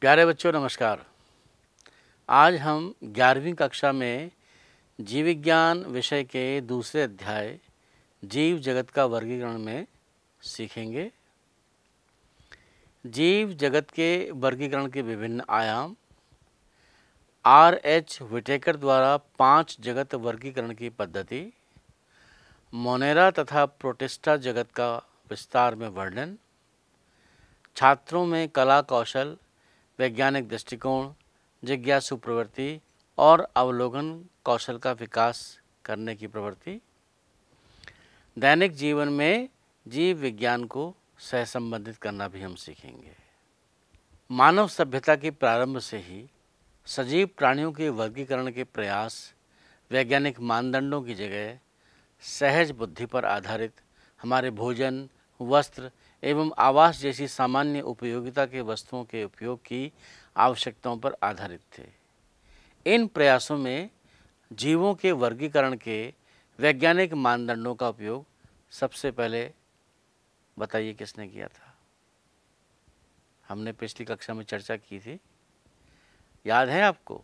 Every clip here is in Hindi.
प्यारे बच्चों नमस्कार आज हम ग्यारहवीं कक्षा में जीव विज्ञान विषय के दूसरे अध्याय जीव जगत का वर्गीकरण में सीखेंगे जीव जगत के वर्गीकरण के विभिन्न आयाम आर एच विटेकर द्वारा पांच जगत वर्गीकरण की पद्धति मोनेरा तथा प्रोटेस्टा जगत का विस्तार में वर्णन छात्रों में कला कौशल वैज्ञानिक दृष्टिकोण जिज्ञासु प्रवृत्ति और अवलोकन कौशल का विकास करने की प्रवृत्ति दैनिक जीवन में जीव विज्ञान को सहसंबंधित करना भी हम सीखेंगे मानव सभ्यता के प्रारंभ से ही सजीव प्राणियों के वर्गीकरण के प्रयास वैज्ञानिक मानदंडों की जगह सहज बुद्धि पर आधारित हमारे भोजन वस्त्र एवं आवास जैसी सामान्य उपयोगिता के वस्तुओं के उपयोग की आवश्यकताओं पर आधारित थे इन प्रयासों में जीवों के वर्गीकरण के वैज्ञानिक मानदंडों का उपयोग सबसे पहले बताइए किसने किया था हमने पिछली कक्षा में चर्चा की थी याद है आपको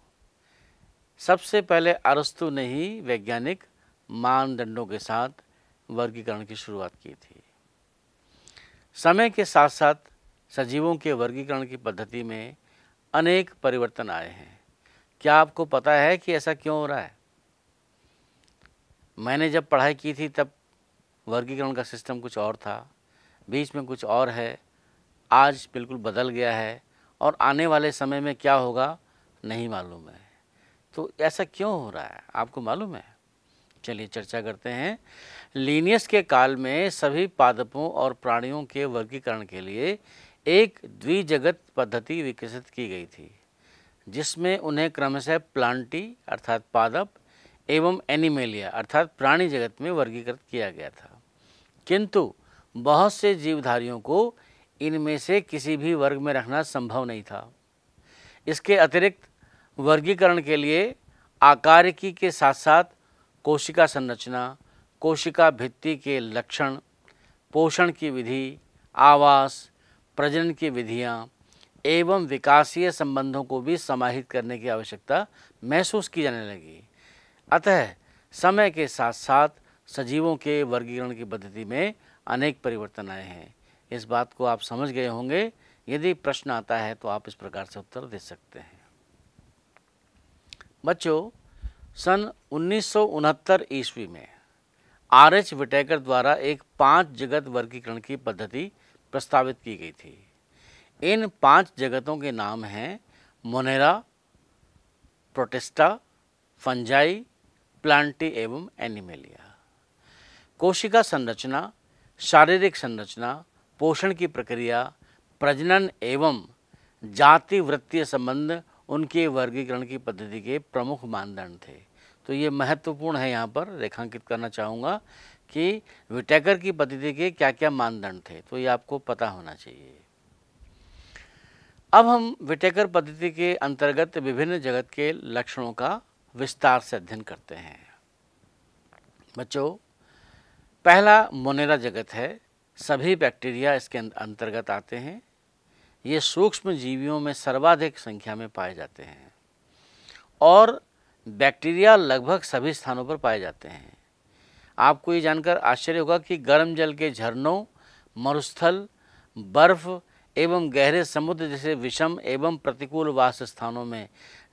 सबसे पहले अरस्तु ने ही वैज्ञानिक मानदंडों के साथ वर्गीकरण की शुरुआत की थी समय के साथ साथ सजीवों के वर्गीकरण की पद्धति में अनेक परिवर्तन आए हैं क्या आपको पता है कि ऐसा क्यों हो रहा है मैंने जब पढ़ाई की थी तब वर्गीकरण का सिस्टम कुछ और था बीच में कुछ और है आज बिल्कुल बदल गया है और आने वाले समय में क्या होगा नहीं मालूम है तो ऐसा क्यों हो रहा है आपको मालूम है चलिए चर्चा करते हैं लीनियस के काल में सभी पादपों और प्राणियों के वर्गीकरण के लिए एक द्विजगत पद्धति विकसित की गई थी जिसमें उन्हें क्रमशः प्लांटी अर्थात पादप एवं एनिमेलिया अर्थात प्राणी जगत में वर्गीकृत किया गया था किंतु बहुत से जीवधारियों को इनमें से किसी भी वर्ग में रखना संभव नहीं था इसके अतिरिक्त वर्गीकरण के लिए आकार की के साथ साथ कोशिका संरचना कोशिका भित्ति के लक्षण पोषण की विधि आवास प्रजनन की विधियाँ एवं विकासीय संबंधों को भी समाहित करने की आवश्यकता महसूस की जाने लगी अतः समय के साथ साथ सजीवों के वर्गीकरण की पद्धति में अनेक परिवर्तन आए हैं इस बात को आप समझ गए होंगे यदि प्रश्न आता है तो आप इस प्रकार से उत्तर दे सकते हैं बच्चों सन उन्नीस ईस्वी में आर एच विटेकर द्वारा एक पांच जगत वर्गीकरण की पद्धति प्रस्तावित की गई थी इन पांच जगतों के नाम हैं मोनेरा प्रोटेस्टा फंजाई प्लांटी एवं एनिमेलिया कोशिका संरचना शारीरिक संरचना पोषण की प्रक्रिया प्रजनन एवं जाति वृत्तीय संबंध उनके वर्गीकरण की पद्धति के प्रमुख मानदंड थे तो ये महत्वपूर्ण है यहाँ पर रेखांकित करना चाहूँगा कि विटेकर की पद्धति के क्या क्या मानदंड थे तो ये आपको पता होना चाहिए अब हम विटेकर पद्धति के अंतर्गत विभिन्न जगत के लक्षणों का विस्तार से अध्ययन करते हैं बच्चों पहला मोनेरा जगत है सभी बैक्टीरिया इसके अंतर्गत आते हैं ये सूक्ष्म जीवियों में सर्वाधिक संख्या में पाए जाते हैं और बैक्टीरिया लगभग सभी स्थानों पर पाए जाते हैं आपको ये जानकर आश्चर्य होगा कि गर्म जल के झरनों मरुस्थल बर्फ़ एवं गहरे समुद्र जैसे विषम एवं प्रतिकूल वास स्थानों में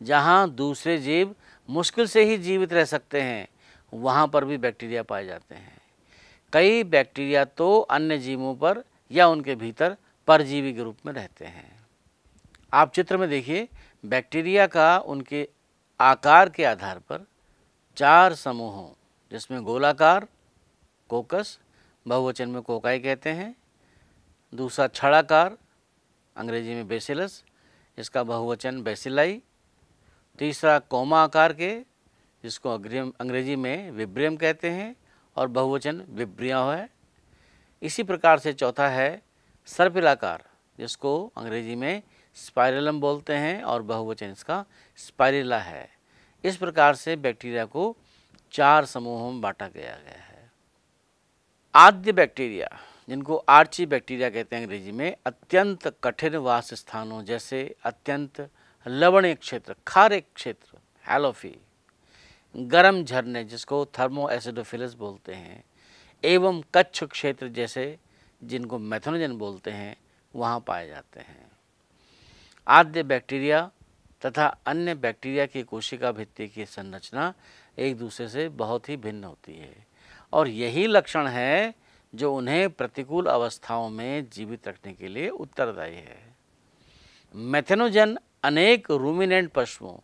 जहाँ दूसरे जीव मुश्किल से ही जीवित रह सकते हैं वहाँ पर भी बैक्टीरिया पाए जाते हैं कई बैक्टीरिया तो अन्य जीवों पर या उनके भीतर परजीवी के रूप में रहते हैं आप चित्र में देखिए बैक्टीरिया का उनके आकार के आधार पर चार समूहों जिसमें गोलाकार कोकस बहुवचन में कोकाई कहते हैं दूसरा छड़ाकार अंग्रेजी में बेसिलस इसका बहुवचन बेसिलाई तीसरा कोमा आकार के जिसको अंग्रेजी में विब्रियम कहते हैं और बहुवचन विब्रिया है इसी प्रकार से चौथा है सर्पिलाकार जिसको अंग्रेजी में स्पायरलम बोलते हैं और बहुवचन इसका स्पायरिला है इस प्रकार से बैक्टीरिया को चार समूहों में बांटा गया गया है आद्य बैक्टीरिया जिनको आर्ची बैक्टीरिया कहते हैं अंग्रेजी में अत्यंत कठिन वास स्थानों जैसे अत्यंत लवणीय क्षेत्र खारे क्षेत्र हेलोफी गर्म झरने जिसको थर्मो बोलते हैं एवं कच्छ क्षेत्र जैसे जिनको मैथोनोजन बोलते हैं वहाँ पाए जाते हैं आद्य बैक्टीरिया तथा अन्य बैक्टीरिया की कोशिका भित्ति की संरचना एक दूसरे से बहुत ही भिन्न होती है और यही लक्षण है जो उन्हें प्रतिकूल अवस्थाओं में जीवित रखने के लिए उत्तरदायी है मैथेनोजन अनेक रूमिनेंट पशुओं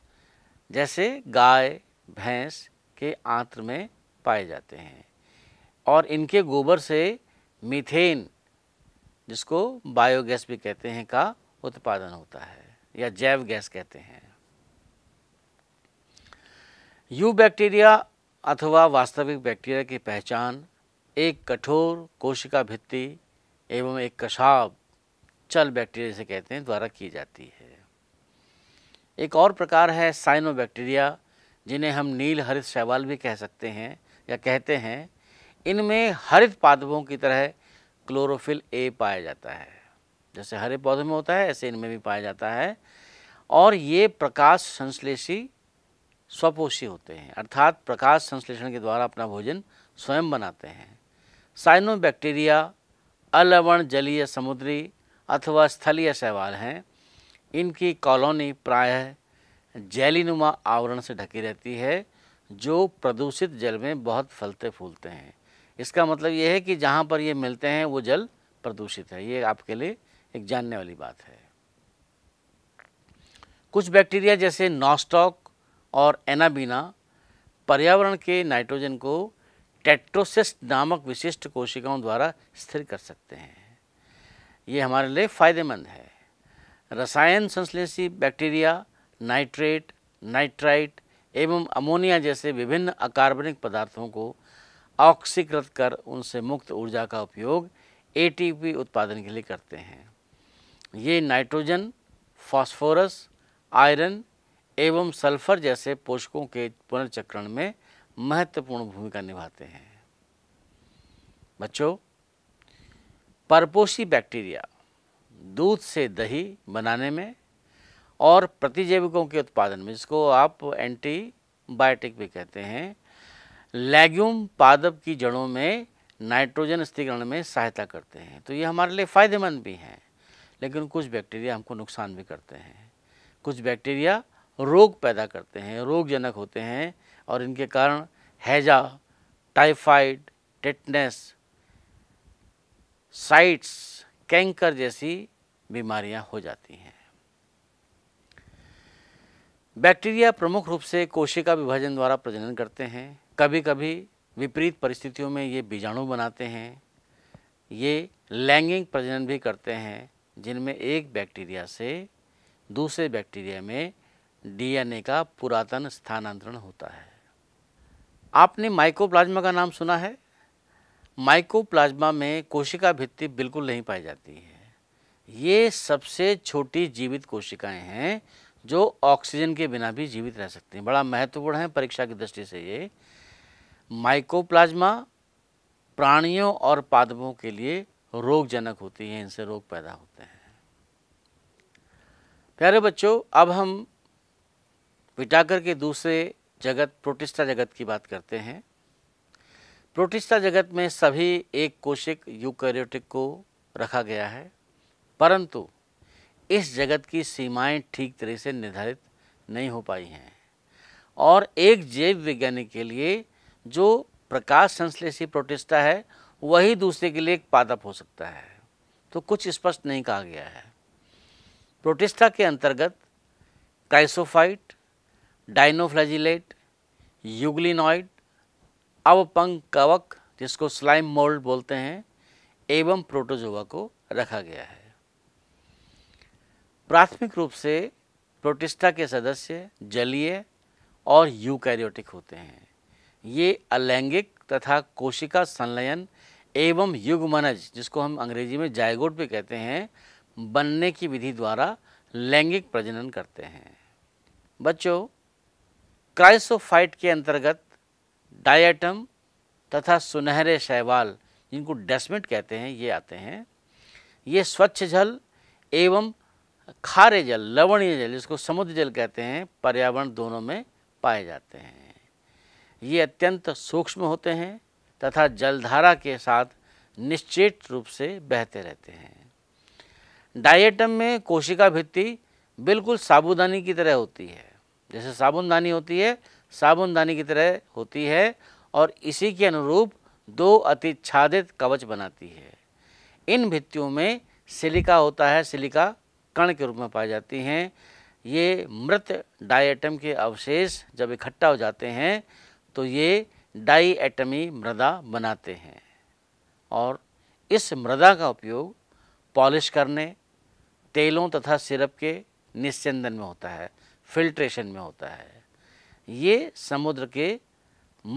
जैसे गाय भैंस के आंत्र में पाए जाते हैं और इनके गोबर से मीथेन जिसको बायोगैस भी कहते हैं का उत्पादन होता है या जैव गैस कहते हैं यू बैक्टीरिया अथवा वास्तविक बैक्टीरिया की पहचान एक कठोर कोशिका भित्ति एवं एक कशाब चल बैक्टीरिया से कहते हैं द्वारा की जाती है एक और प्रकार है साइनो बैक्टीरिया जिन्हें हम नील हरित शैवाल भी कह सकते हैं या कहते हैं इनमें हरित पादपों की तरह क्लोरोफिल ए पाया जाता है जैसे हरे पौधों में होता है ऐसे इनमें भी पाया जाता है और ये प्रकाश संश्लेषी स्वपोषी होते हैं अर्थात प्रकाश संश्लेषण के द्वारा अपना भोजन स्वयं बनाते हैं साइनोबैक्टीरिया अलवण जलीय समुद्री अथवा स्थलीय शैवाल हैं इनकी कॉलोनी प्रायः जैलीनुमा आवरण से ढकी रहती है जो प्रदूषित जल में बहुत फलते फूलते हैं इसका मतलब ये है कि जहाँ पर ये मिलते हैं वो जल प्रदूषित है ये आपके लिए एक जानने वाली बात है कुछ बैक्टीरिया जैसे नॉस्टॉक और एनाबीना पर्यावरण के नाइट्रोजन को टेट्रोसिस्ट नामक विशिष्ट कोशिकाओं द्वारा स्थिर कर सकते हैं ये हमारे लिए फ़ायदेमंद है रसायन संश्लेषी बैक्टीरिया नाइट्रेट नाइट्राइट एवं अमोनिया जैसे विभिन्न अकार्बनिक पदार्थों को ऑक्सीकृत कर उनसे मुक्त ऊर्जा का उपयोग एटीपी उत्पादन के लिए करते हैं ये नाइट्रोजन फास्फोरस आयरन एवं सल्फर जैसे पोषकों के पुनर्चक्रण में महत्वपूर्ण भूमिका निभाते हैं बच्चों परपोषी बैक्टीरिया दूध से दही बनाने में और प्रतिजैविकों के उत्पादन में जिसको आप एंटीबायोटिक भी कहते हैं लैग्यूम पादप की जड़ों में नाइट्रोजन स्थिरीकरण में सहायता करते हैं तो ये हमारे लिए फ़ायदेमंद भी हैं लेकिन कुछ बैक्टीरिया हमको नुकसान भी करते हैं कुछ बैक्टीरिया रोग पैदा करते हैं रोगजनक होते हैं और इनके कारण हैजा टाइफाइड टेटनेस साइट्स कैंकर जैसी बीमारियां हो जाती हैं बैक्टीरिया प्रमुख रूप से कोशिका विभाजन द्वारा प्रजनन करते हैं कभी कभी विपरीत परिस्थितियों में ये बीजाणु बनाते हैं ये लैंगिंग प्रजनन भी करते हैं जिनमें एक बैक्टीरिया से दूसरे बैक्टीरिया में डीएनए का पुरातन स्थानांतरण होता है आपने माइकोप्लाज्मा का नाम सुना है माइकोप्लाज्मा में कोशिका भित्ति बिल्कुल नहीं पाई जाती है ये सबसे छोटी जीवित कोशिकाएं हैं जो ऑक्सीजन के बिना भी जीवित रह सकती हैं बड़ा महत्वपूर्ण है परीक्षा की दृष्टि से ये माइकोप्लाज्मा प्राणियों और पादपों के लिए रोगजनक होती है इनसे रोग पैदा होते हैं प्यारे बच्चों अब हम पिटाकर के दूसरे जगत प्रोटिस्टा जगत की बात करते हैं प्रोटिस्टा जगत में सभी एक कोशिक यूकैरियोटिक को रखा गया है परंतु इस जगत की सीमाएं ठीक तरह से निर्धारित नहीं हो पाई हैं और एक जैव वैज्ञानिक के लिए जो प्रकाश संश्लेषी प्रोटिस्टा है वही दूसरे के लिए एक पादप हो सकता है तो कुछ स्पष्ट नहीं कहा गया है प्रोटिस्टा के अंतर्गत क्राइसोफाइट डाइनोफ्लैजिलेट युगलिनॉइड अवपंग कवक जिसको स्लाइम मोल्ड बोलते हैं एवं प्रोटोजोवा को रखा गया है प्राथमिक रूप से प्रोटिस्टा के सदस्य जलीय और यूकैरियोटिक होते हैं ये अलैंगिक तथा कोशिका संलयन एवं युगमनज जिसको हम अंग्रेजी में जायगोट भी कहते हैं बनने की विधि द्वारा लैंगिक प्रजनन करते हैं बच्चों क्राइसोफाइट के अंतर्गत डायटम तथा सुनहरे शैवाल जिनको डेस्मिट कहते हैं ये आते हैं ये स्वच्छ जल एवं खारे जल लवणीय जल इसको समुद्र जल कहते हैं पर्यावरण दोनों में पाए जाते हैं ये अत्यंत सूक्ष्म होते हैं तथा जलधारा के साथ निश्चित रूप से बहते रहते हैं डाइएटम में कोशिका भित्ति बिल्कुल साबुदानी की तरह होती है जैसे साबुनदानी होती है साबुनदानी की तरह होती है और इसी के अनुरूप दो अतिच्छादित कवच बनाती है इन भित्तियों में सिलिका होता है सिलिका कण के रूप में पाई जाती हैं ये मृत डाइटम के अवशेष जब इकट्ठा हो जाते हैं तो ये डाई एटमी मृदा बनाते हैं और इस मृदा का उपयोग पॉलिश करने तेलों तथा सिरप के निश्चंदन में होता है फिल्ट्रेशन में होता है ये समुद्र के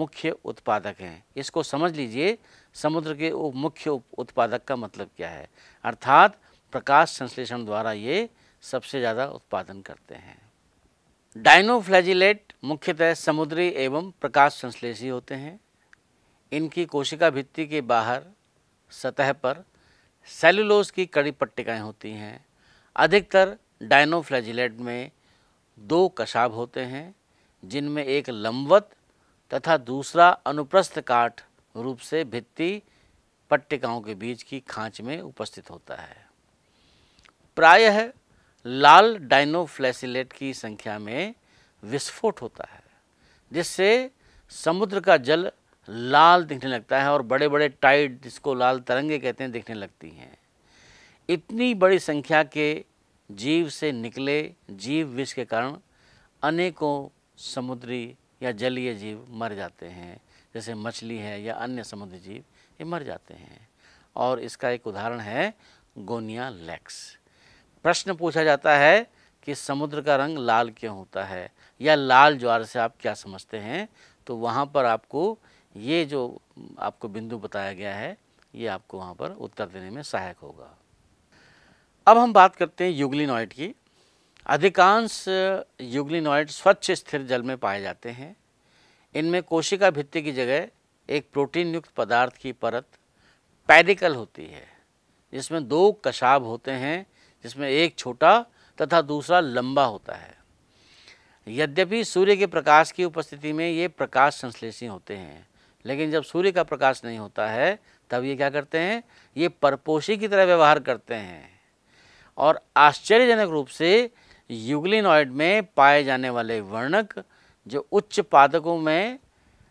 मुख्य उत्पादक हैं इसको समझ लीजिए समुद्र के मुख्य उत्पादक का मतलब क्या है अर्थात प्रकाश संश्लेषण द्वारा ये सबसे ज़्यादा उत्पादन करते हैं डायनोफ्लैजिलेट मुख्यतः समुद्री एवं प्रकाश संश्लेषी होते हैं इनकी कोशिका भित्ति के बाहर सतह पर सेलुलोज की कड़ी पट्टिकाएँ होती हैं अधिकतर डायनोफ्लैजिलेट में दो कशाब होते हैं जिनमें एक लंबवत तथा दूसरा अनुप्रस्थ काट रूप से भित्ति पट्टिकाओं के बीच की खांच में उपस्थित होता है प्रायः लाल डायनोफ्लैसिलेट की संख्या में विस्फोट होता है जिससे समुद्र का जल लाल दिखने लगता है और बड़े बड़े टाइड जिसको लाल तरंगे कहते हैं दिखने लगती हैं इतनी बड़ी संख्या के जीव से निकले जीव विष के कारण अनेकों समुद्री या जलीय जीव मर जाते हैं जैसे मछली है या अन्य समुद्री जीव ये मर जाते हैं और इसका एक उदाहरण है गोनिया लैक्स प्रश्न पूछा जाता है कि समुद्र का रंग लाल क्यों होता है या लाल ज्वार से आप क्या समझते हैं तो वहाँ पर आपको ये जो आपको बिंदु बताया गया है ये आपको वहाँ पर उत्तर देने में सहायक होगा अब हम बात करते हैं यूग्लिनॉइड की अधिकांश यूग्लिनॉइड स्वच्छ स्थिर जल में पाए जाते हैं इनमें कोशिका भित्ति की जगह एक प्रोटीन युक्त पदार्थ की परत पैडिकल होती है जिसमें दो कशाब होते हैं जिसमें एक छोटा तथा दूसरा लंबा होता है यद्यपि सूर्य के प्रकाश की उपस्थिति में ये प्रकाश संश्लेषी होते हैं लेकिन जब सूर्य का प्रकाश नहीं होता है तब ये क्या करते हैं ये परपोषी की तरह व्यवहार करते हैं और आश्चर्यजनक रूप से युगलिनॉइड में पाए जाने वाले वर्णक जो उच्च पादकों में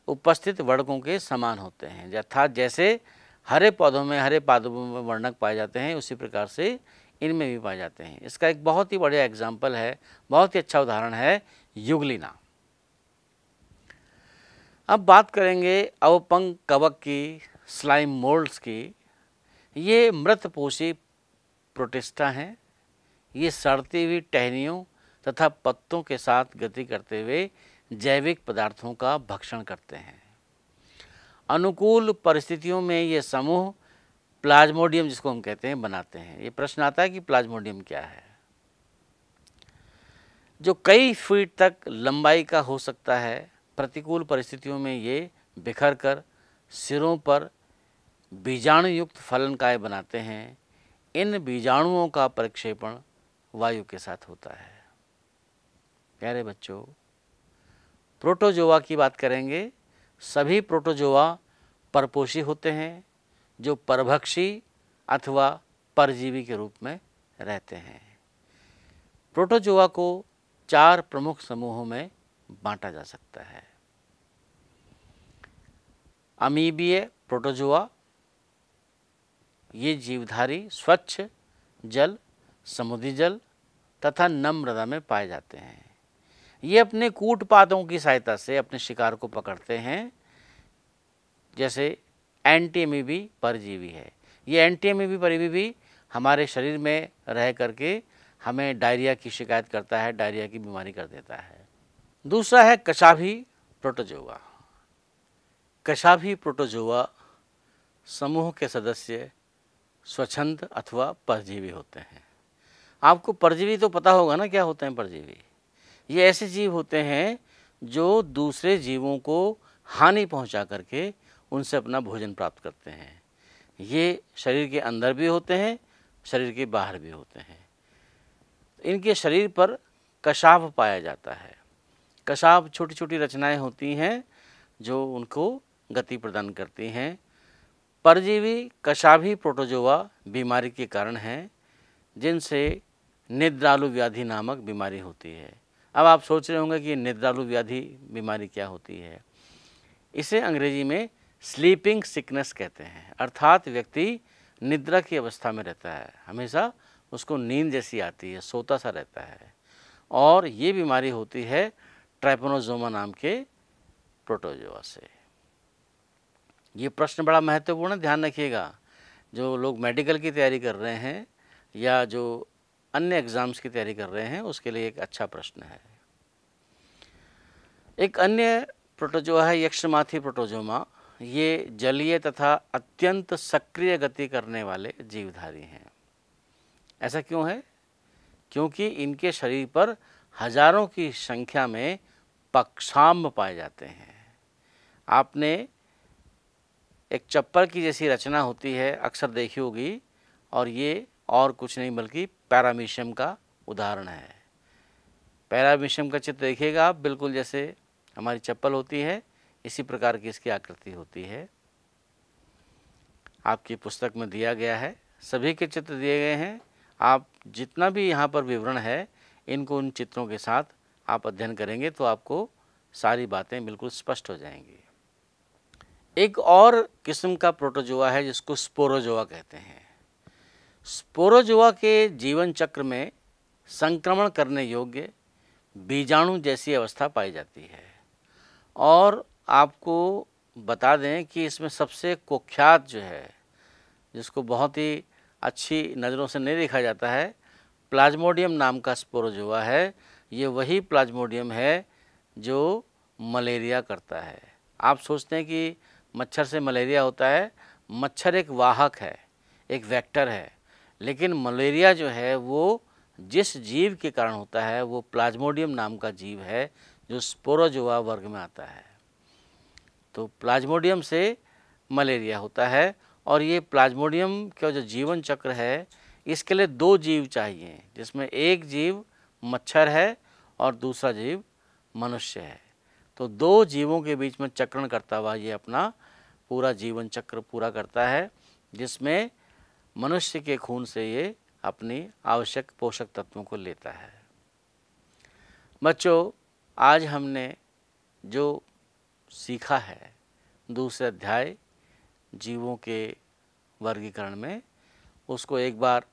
उपस्थित वर्णकों के समान होते हैं अर्थात जैसे हरे पौधों में हरे पादपों में वर्णक पाए जाते हैं उसी प्रकार से इनमें भी पाए जाते हैं इसका एक बहुत ही बढ़िया एग्जाम्पल है बहुत ही अच्छा उदाहरण है युगलिना अब बात करेंगे अवपंग कवक की स्लाइम मोल्ड्स की ये मृतपोषी प्रोटिस्टा हैं ये सड़ती हुई टहनियों तथा पत्तों के साथ गति करते हुए जैविक पदार्थों का भक्षण करते हैं अनुकूल परिस्थितियों में ये समूह प्लाज्मोडियम जिसको हम कहते हैं बनाते हैं ये प्रश्न आता है कि प्लाज्मोडियम क्या है जो कई फीट तक लंबाई का हो सकता है प्रतिकूल परिस्थितियों में ये बिखर कर सिरों पर बीजाणुयुक्त फलनकाय बनाते हैं इन बीजाणुओं का प्रक्षेपण वायु के साथ होता है प्यारे बच्चों प्रोटोजोवा की बात करेंगे सभी प्रोटोजोवा परपोषी होते हैं जो परभक्षी अथवा परजीवी के रूप में रहते हैं प्रोटोजोआ को चार प्रमुख समूहों में बांटा जा सकता है अमीबीय प्रोटोजोआ ये जीवधारी स्वच्छ जल समुद्री जल तथा नम मृदा में पाए जाते हैं ये अपने कूटपातों की सहायता से अपने शिकार को पकड़ते हैं जैसे एंटी परजीवी है ये एंटी एमीबी परजीवी हमारे शरीर में रह करके हमें डायरिया की शिकायत करता है डायरिया की बीमारी कर देता है दूसरा है कशाभी प्रोटोजोआ कशाभी प्रोटोजोआ समूह के सदस्य स्वच्छंद अथवा परजीवी होते हैं आपको परजीवी तो पता होगा ना क्या होते हैं परजीवी ये ऐसे जीव होते हैं जो दूसरे जीवों को हानि पहुंचा करके उनसे अपना भोजन प्राप्त करते हैं ये शरीर के अंदर भी होते हैं शरीर के बाहर भी होते हैं इनके शरीर पर कशाव पाया जाता है कशाव छोटी छोटी रचनाएं होती हैं जो उनको गति प्रदान करती हैं परजीवी कशाभी प्रोटोजोवा बीमारी के कारण हैं जिनसे निद्रालु व्याधि नामक बीमारी होती है अब आप सोच रहे होंगे कि निद्रालु व्याधि बीमारी क्या होती है इसे अंग्रेजी में स्लीपिंग सिकनेस कहते हैं अर्थात व्यक्ति निद्रा की अवस्था में रहता है हमेशा उसको नींद जैसी आती है सोता सा रहता है और ये बीमारी होती है ट्राइपोनोजोमा नाम के प्रोटोजोआ से ये प्रश्न बड़ा महत्वपूर्ण ध्यान रखिएगा जो लोग मेडिकल की तैयारी कर रहे हैं या जो अन्य एग्ज़ाम्स की तैयारी कर रहे हैं उसके लिए एक अच्छा प्रश्न है एक अन्य प्रोटोजोआ है यक्षमाथी प्रोटोजोमा ये जलीय तथा अत्यंत सक्रिय गति करने वाले जीवधारी हैं ऐसा क्यों है क्योंकि इनके शरीर पर हजारों की संख्या में पक्षाम्ब पाए जाते हैं आपने एक चप्पल की जैसी रचना होती है अक्सर देखी होगी और ये और कुछ नहीं बल्कि पैरामीशियम का उदाहरण है पैरामीशियम का चित्र देखिएगा आप बिल्कुल जैसे हमारी चप्पल होती है इसी प्रकार की इसकी आकृति होती है आपकी पुस्तक में दिया गया है सभी के चित्र दिए गए हैं आप जितना भी यहाँ पर विवरण है इनको उन चित्रों के साथ आप अध्ययन करेंगे तो आपको सारी बातें बिल्कुल स्पष्ट हो जाएंगी एक और किस्म का प्रोटोजोआ है जिसको स्पोरोजोआ कहते हैं स्पोरोजोआ के जीवन चक्र में संक्रमण करने योग्य बीजाणु जैसी अवस्था पाई जाती है और आपको बता दें कि इसमें सबसे कुख्यात जो है जिसको बहुत ही अच्छी नज़रों से नहीं देखा जाता है प्लाज्मोडियम नाम का स्पोरोजोआ है ये वही प्लाज्मोडियम है जो मलेरिया करता है आप सोचते हैं कि मच्छर से मलेरिया होता है मच्छर एक वाहक है एक वेक्टर है लेकिन मलेरिया जो है वो जिस जीव के कारण होता है वो प्लाज्मोडियम नाम का जीव है जो स्पोरोजोआ वर्ग में आता है तो प्लाज्मोडियम से मलेरिया होता है और ये प्लाज्मोडियम का जो जीवन चक्र है इसके लिए दो जीव चाहिए जिसमें एक जीव मच्छर है और दूसरा जीव मनुष्य है तो दो जीवों के बीच में चक्रण करता हुआ ये अपना पूरा जीवन चक्र पूरा करता है जिसमें मनुष्य के खून से ये अपनी आवश्यक पोषक तत्वों को लेता है बच्चों आज हमने जो सीखा है दूसरे अध्याय जीवों के वर्गीकरण में उसको एक बार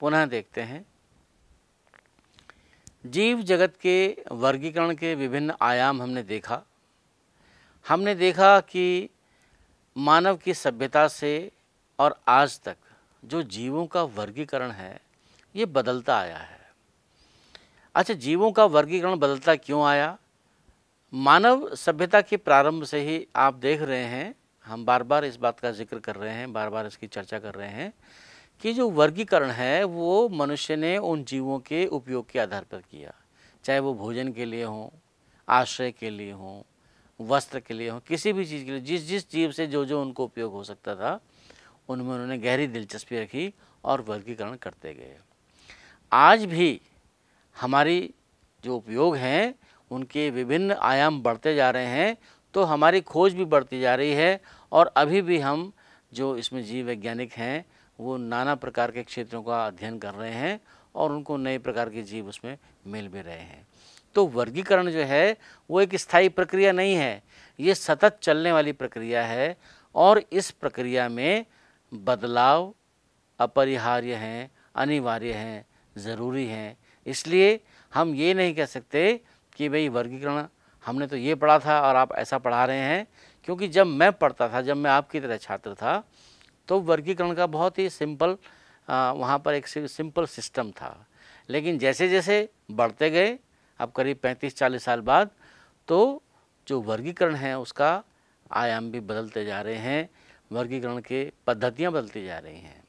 पुनः देखते हैं जीव जगत के वर्गीकरण के विभिन्न आयाम हमने देखा हमने देखा कि मानव की सभ्यता से और आज तक जो जीवों का वर्गीकरण है ये बदलता आया है अच्छा जीवों का वर्गीकरण बदलता क्यों आया मानव सभ्यता के प्रारंभ से ही आप देख रहे हैं हम बार बार इस बात का जिक्र कर रहे हैं बार बार इसकी चर्चा कर रहे हैं कि जो वर्गीकरण है वो मनुष्य ने उन जीवों के उपयोग के आधार पर किया चाहे वो भोजन के लिए हों आश्रय के लिए हों वस्त्र के लिए हों किसी भी चीज़ के लिए जिस जिस जीव से जो जो उनको उपयोग हो सकता था उनमें उन्होंने गहरी दिलचस्पी रखी और वर्गीकरण करते गए आज भी हमारी जो उपयोग हैं उनके विभिन्न आयाम बढ़ते जा रहे हैं तो हमारी खोज भी बढ़ती जा रही है और अभी भी हम जो इसमें जीव वैज्ञानिक हैं वो नाना प्रकार के क्षेत्रों का अध्ययन कर रहे हैं और उनको नए प्रकार के जीव उसमें मिल भी रहे हैं तो वर्गीकरण जो है वो एक स्थायी प्रक्रिया नहीं है ये सतत चलने वाली प्रक्रिया है और इस प्रक्रिया में बदलाव अपरिहार्य हैं अनिवार्य हैं ज़रूरी हैं इसलिए हम ये नहीं कह सकते कि भाई वर्गीकरण हमने तो ये पढ़ा था और आप ऐसा पढ़ा रहे हैं क्योंकि जब मैं पढ़ता था जब मैं आपकी तरह छात्र था तो वर्गीकरण का बहुत ही सिंपल वहाँ पर एक सिंपल सिस्टम था लेकिन जैसे जैसे बढ़ते गए अब करीब 35-40 साल बाद तो जो वर्गीकरण है उसका आयाम भी बदलते जा रहे हैं वर्गीकरण के पद्धतियाँ बदलती जा रही हैं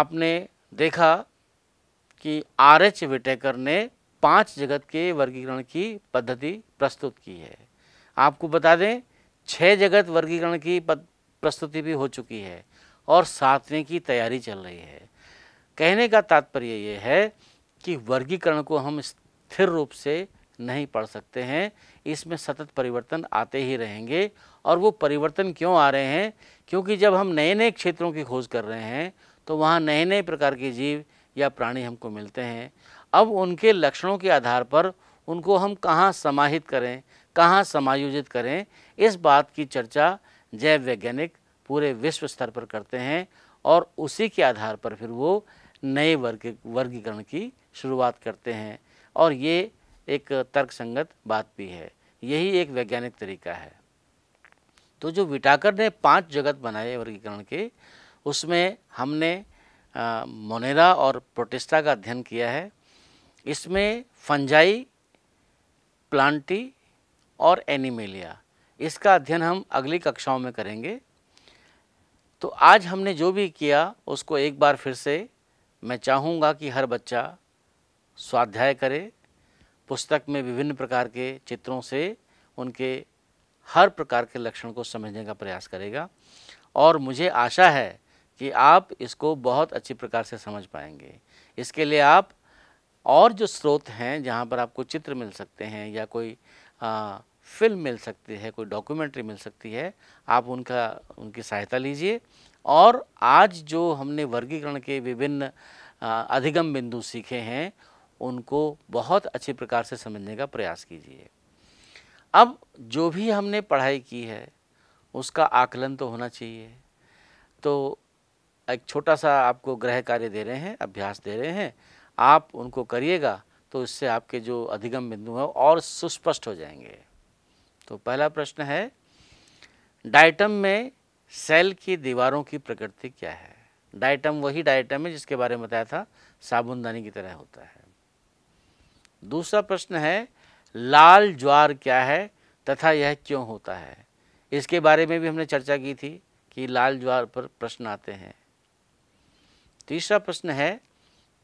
आपने देखा कि आर एच विटेकर ने पांच जगत के वर्गीकरण की पद्धति प्रस्तुत की है आपको बता दें छः जगत वर्गीकरण की प्रस्तुति भी हो चुकी है और सातवें की तैयारी चल रही है कहने का तात्पर्य ये है कि वर्गीकरण को हम स्थिर रूप से नहीं पढ़ सकते हैं इसमें सतत परिवर्तन आते ही रहेंगे और वो परिवर्तन क्यों आ रहे हैं क्योंकि जब हम नए नए क्षेत्रों की खोज कर रहे हैं तो वहाँ नए नए प्रकार के जीव या प्राणी हमको मिलते हैं अब उनके लक्षणों के आधार पर उनको हम कहाँ समाहित करें कहाँ समायोजित करें इस बात की चर्चा जैव वैज्ञानिक पूरे विश्व स्तर पर करते हैं और उसी के आधार पर फिर वो नए वर्ग वर्गीकरण की शुरुआत करते हैं और ये एक तर्कसंगत बात भी है यही एक वैज्ञानिक तरीका है तो जो विटाकर ने पांच जगत बनाए वर्गीकरण के उसमें हमने मोनेरा और प्रोटेस्टा का अध्ययन किया है इसमें फंजाई प्लांटी और एनिमेलिया इसका अध्ययन हम अगली कक्षाओं में करेंगे तो आज हमने जो भी किया उसको एक बार फिर से मैं चाहूँगा कि हर बच्चा स्वाध्याय करे पुस्तक में विभिन्न प्रकार के चित्रों से उनके हर प्रकार के लक्षण को समझने का प्रयास करेगा और मुझे आशा है कि आप इसको बहुत अच्छी प्रकार से समझ पाएंगे इसके लिए आप और जो स्रोत हैं जहाँ पर आपको चित्र मिल सकते हैं या कोई आ, फिल्म मिल सकती है कोई डॉक्यूमेंट्री मिल सकती है आप उनका उनकी सहायता लीजिए और आज जो हमने वर्गीकरण के विभिन्न अधिगम बिंदु सीखे हैं उनको बहुत अच्छे प्रकार से समझने का प्रयास कीजिए अब जो भी हमने पढ़ाई की है उसका आकलन तो होना चाहिए तो एक छोटा सा आपको ग्रह कार्य दे रहे हैं अभ्यास दे रहे हैं आप उनको करिएगा तो इससे आपके जो अधिगम बिंदु हैं और सुस्पष्ट हो जाएंगे तो पहला प्रश्न है डाइटम में सेल की दीवारों की प्रकृति क्या है डाइटम वही डाइटम है जिसके बारे में बताया था साबुनदानी की तरह होता है दूसरा प्रश्न है लाल ज्वार क्या है तथा यह क्यों होता है इसके बारे में भी हमने चर्चा की थी कि लाल ज्वार पर प्रश्न आते हैं तीसरा प्रश्न है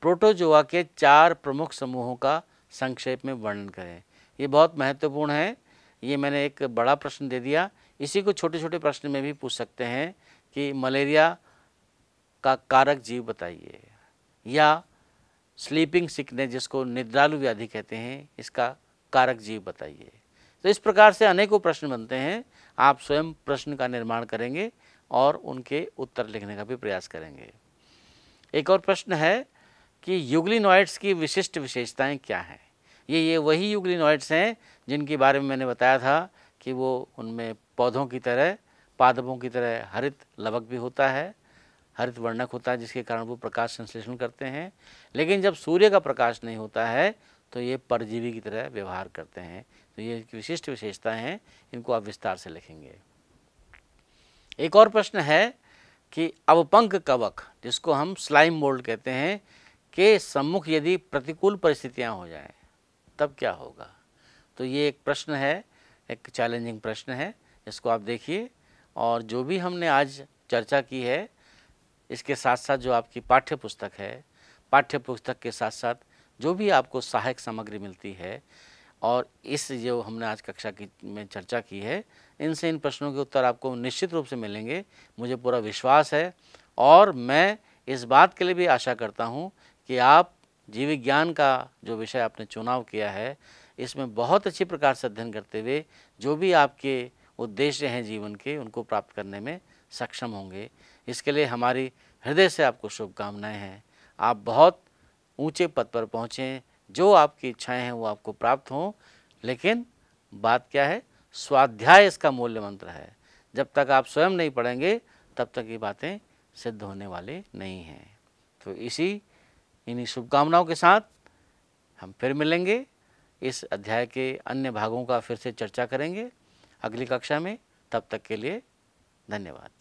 प्रोटोजोआ के चार प्रमुख समूहों का संक्षेप में वर्णन करें ये बहुत महत्वपूर्ण है ये मैंने एक बड़ा प्रश्न दे दिया इसी को छोटे छोटे प्रश्न में भी पूछ सकते हैं कि मलेरिया का कारक जीव बताइए या स्लीपिंग सिकनेस जिसको निद्रालु व्याधि कहते हैं इसका कारक जीव बताइए तो इस प्रकार से अनेकों प्रश्न बनते हैं आप स्वयं प्रश्न का निर्माण करेंगे और उनके उत्तर लिखने का भी प्रयास करेंगे एक और प्रश्न है कि यूग्लिनॉइड्स की विशिष्ट विशेषताएं क्या हैं ये ये वही यूग्लिनॉइड्स हैं जिनके बारे में मैंने बताया था कि वो उनमें पौधों की तरह पादपों की तरह हरित लवक भी होता है हरित वर्णक होता है जिसके कारण वो प्रकाश संश्लेषण करते हैं लेकिन जब सूर्य का प्रकाश नहीं होता है तो ये परजीवी की तरह व्यवहार करते हैं तो ये विशिष्ट विशेषताएँ हैं इनको आप विस्तार से लिखेंगे एक और प्रश्न है कि अवपंक कवक जिसको हम स्लाइम मोल्ड कहते हैं के सम्मुख यदि प्रतिकूल परिस्थितियां हो जाएं तब क्या होगा तो ये एक प्रश्न है एक चैलेंजिंग प्रश्न है इसको आप देखिए और जो भी हमने आज चर्चा की है इसके साथ साथ जो आपकी पाठ्य पुस्तक है पाठ्य पुस्तक के साथ साथ जो भी आपको सहायक सामग्री मिलती है और इस जो हमने आज कक्षा की में चर्चा की है इनसे इन प्रश्नों के उत्तर आपको निश्चित रूप से मिलेंगे मुझे पूरा विश्वास है और मैं इस बात के लिए भी आशा करता हूँ कि आप जीव विज्ञान का जो विषय आपने चुनाव किया है इसमें बहुत अच्छी प्रकार से अध्ययन करते हुए जो भी आपके उद्देश्य हैं जीवन के उनको प्राप्त करने में सक्षम होंगे इसके लिए हमारी हृदय से आपको शुभकामनाएं हैं आप बहुत ऊंचे पद पर पहुँचें जो आपकी इच्छाएं हैं वो आपको प्राप्त हों लेकिन बात क्या है स्वाध्याय इसका मूल्य मंत्र है जब तक आप स्वयं नहीं पढ़ेंगे तब तक ये बातें सिद्ध होने वाले नहीं हैं तो इसी इन्हीं शुभकामनाओं के साथ हम फिर मिलेंगे इस अध्याय के अन्य भागों का फिर से चर्चा करेंगे अगली कक्षा में तब तक के लिए धन्यवाद